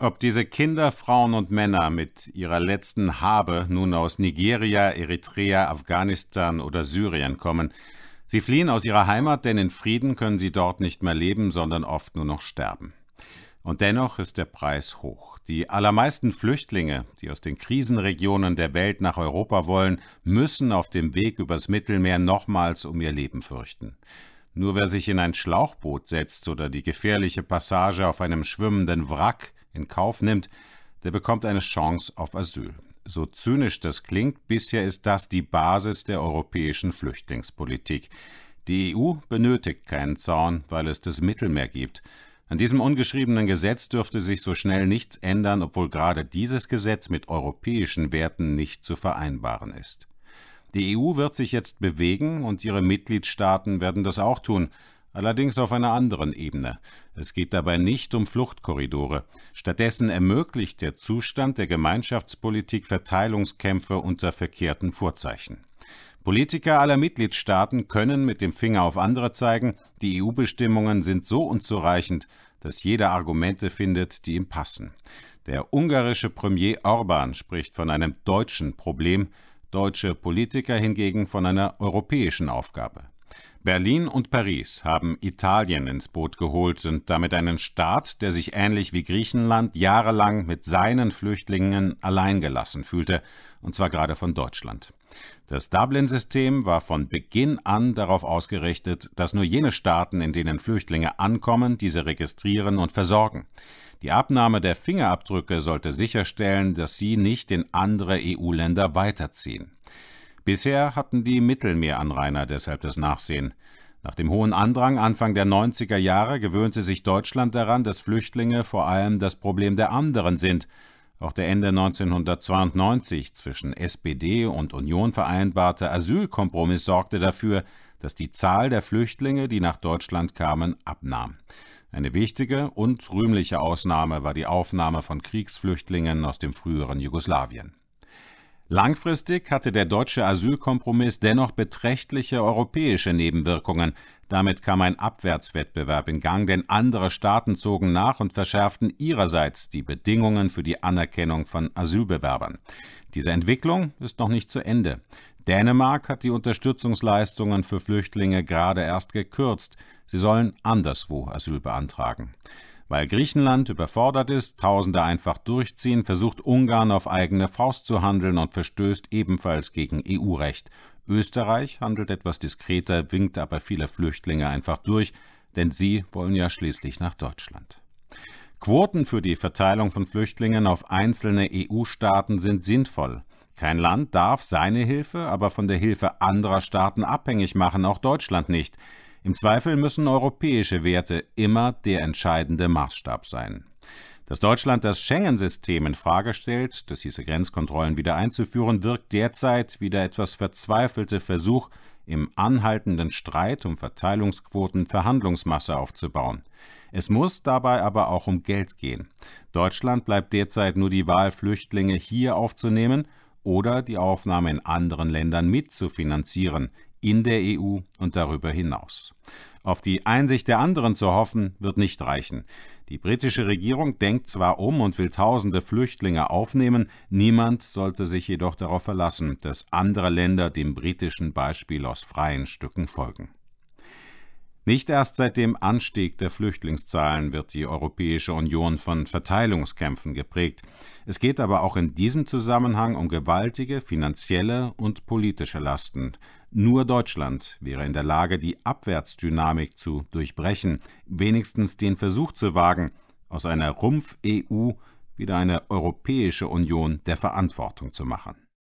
Ob diese Kinder, Frauen und Männer mit ihrer letzten Habe nun aus Nigeria, Eritrea, Afghanistan oder Syrien kommen, sie fliehen aus ihrer Heimat, denn in Frieden können sie dort nicht mehr leben, sondern oft nur noch sterben. Und dennoch ist der Preis hoch. Die allermeisten Flüchtlinge, die aus den Krisenregionen der Welt nach Europa wollen, müssen auf dem Weg übers Mittelmeer nochmals um ihr Leben fürchten. Nur wer sich in ein Schlauchboot setzt oder die gefährliche Passage auf einem schwimmenden Wrack in Kauf nimmt, der bekommt eine Chance auf Asyl. So zynisch das klingt, bisher ist das die Basis der europäischen Flüchtlingspolitik. Die EU benötigt keinen Zaun, weil es das Mittelmeer gibt. An diesem ungeschriebenen Gesetz dürfte sich so schnell nichts ändern, obwohl gerade dieses Gesetz mit europäischen Werten nicht zu vereinbaren ist. Die EU wird sich jetzt bewegen und ihre Mitgliedstaaten werden das auch tun allerdings auf einer anderen Ebene. Es geht dabei nicht um Fluchtkorridore. Stattdessen ermöglicht der Zustand der Gemeinschaftspolitik Verteilungskämpfe unter verkehrten Vorzeichen. Politiker aller Mitgliedstaaten können mit dem Finger auf andere zeigen, die EU-Bestimmungen sind so unzureichend, dass jeder Argumente findet, die ihm passen. Der ungarische Premier Orban spricht von einem deutschen Problem, deutsche Politiker hingegen von einer europäischen Aufgabe. Berlin und Paris haben Italien ins Boot geholt und damit einen Staat, der sich ähnlich wie Griechenland jahrelang mit seinen Flüchtlingen alleingelassen fühlte, und zwar gerade von Deutschland. Das Dublin-System war von Beginn an darauf ausgerichtet, dass nur jene Staaten, in denen Flüchtlinge ankommen, diese registrieren und versorgen. Die Abnahme der Fingerabdrücke sollte sicherstellen, dass sie nicht in andere EU-Länder weiterziehen. Bisher hatten die Mittelmeeranrainer deshalb das Nachsehen. Nach dem hohen Andrang Anfang der 90er Jahre gewöhnte sich Deutschland daran, dass Flüchtlinge vor allem das Problem der anderen sind. Auch der Ende 1992 zwischen SPD und Union vereinbarte Asylkompromiss sorgte dafür, dass die Zahl der Flüchtlinge, die nach Deutschland kamen, abnahm. Eine wichtige und rühmliche Ausnahme war die Aufnahme von Kriegsflüchtlingen aus dem früheren Jugoslawien. Langfristig hatte der deutsche Asylkompromiss dennoch beträchtliche europäische Nebenwirkungen. Damit kam ein Abwärtswettbewerb in Gang, denn andere Staaten zogen nach und verschärften ihrerseits die Bedingungen für die Anerkennung von Asylbewerbern. Diese Entwicklung ist noch nicht zu Ende. Dänemark hat die Unterstützungsleistungen für Flüchtlinge gerade erst gekürzt. Sie sollen anderswo Asyl beantragen. Weil Griechenland überfordert ist, Tausende einfach durchziehen, versucht Ungarn auf eigene Faust zu handeln und verstößt ebenfalls gegen EU-Recht. Österreich handelt etwas diskreter, winkt aber viele Flüchtlinge einfach durch, denn sie wollen ja schließlich nach Deutschland. Quoten für die Verteilung von Flüchtlingen auf einzelne EU-Staaten sind sinnvoll. Kein Land darf seine Hilfe aber von der Hilfe anderer Staaten abhängig machen, auch Deutschland nicht. Im Zweifel müssen europäische Werte immer der entscheidende Maßstab sein. Dass Deutschland das Schengen-System in Frage stellt, das hieße Grenzkontrollen wieder einzuführen, wirkt derzeit wie der etwas verzweifelte Versuch, im anhaltenden Streit um Verteilungsquoten Verhandlungsmasse aufzubauen. Es muss dabei aber auch um Geld gehen. Deutschland bleibt derzeit nur die Wahl, Flüchtlinge hier aufzunehmen oder die Aufnahme in anderen Ländern mitzufinanzieren, in der EU und darüber hinaus. Auf die Einsicht der anderen zu hoffen, wird nicht reichen. Die britische Regierung denkt zwar um und will tausende Flüchtlinge aufnehmen, niemand sollte sich jedoch darauf verlassen, dass andere Länder dem britischen Beispiel aus freien Stücken folgen. Nicht erst seit dem Anstieg der Flüchtlingszahlen wird die Europäische Union von Verteilungskämpfen geprägt. Es geht aber auch in diesem Zusammenhang um gewaltige finanzielle und politische Lasten. Nur Deutschland wäre in der Lage, die Abwärtsdynamik zu durchbrechen, wenigstens den Versuch zu wagen, aus einer Rumpf-EU wieder eine Europäische Union der Verantwortung zu machen.